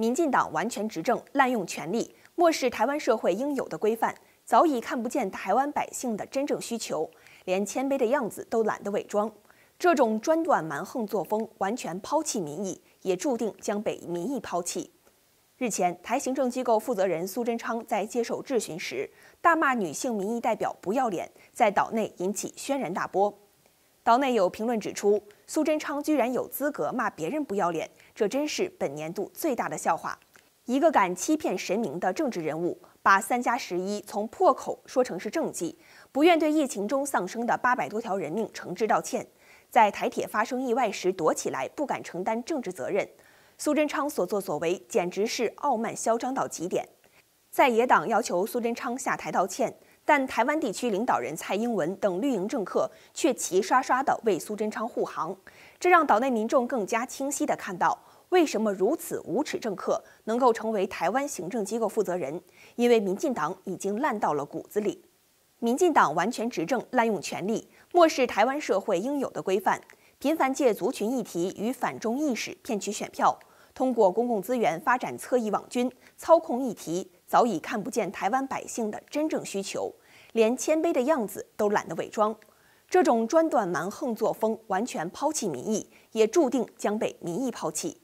民进党完全执政，滥用权力，漠视台湾社会应有的规范，早已看不见台湾百姓的真正需求，连谦卑的样子都懒得伪装。这种专断蛮横作风，完全抛弃民意，也注定将被民意抛弃。日前，台行政机构负责人苏贞昌在接受质询时，大骂女性民意代表不要脸，在岛内引起轩然大波。岛内有评论指出，苏贞昌居然有资格骂别人不要脸，这真是本年度最大的笑话。一个敢欺骗神明的政治人物，把三加十一从破口说成是政绩，不愿对疫情中丧生的八百多条人命诚挚道歉，在台铁发生意外时躲起来不敢承担政治责任，苏贞昌所作所为简直是傲慢嚣张到极点。在野党要求苏贞昌下台道歉。但台湾地区领导人蔡英文等绿营政客却齐刷刷地为苏贞昌护航，这让岛内民众更加清晰地看到，为什么如此无耻政客能够成为台湾行政机构负责人。因为民进党已经烂到了骨子里，民进党完全执政，滥用权力，漠视台湾社会应有的规范，频繁借族群议题与反中意识骗取选票，通过公共资源发展侧翼网军，操控议题。早已看不见台湾百姓的真正需求，连谦卑的样子都懒得伪装。这种专断蛮横作风，完全抛弃民意，也注定将被民意抛弃。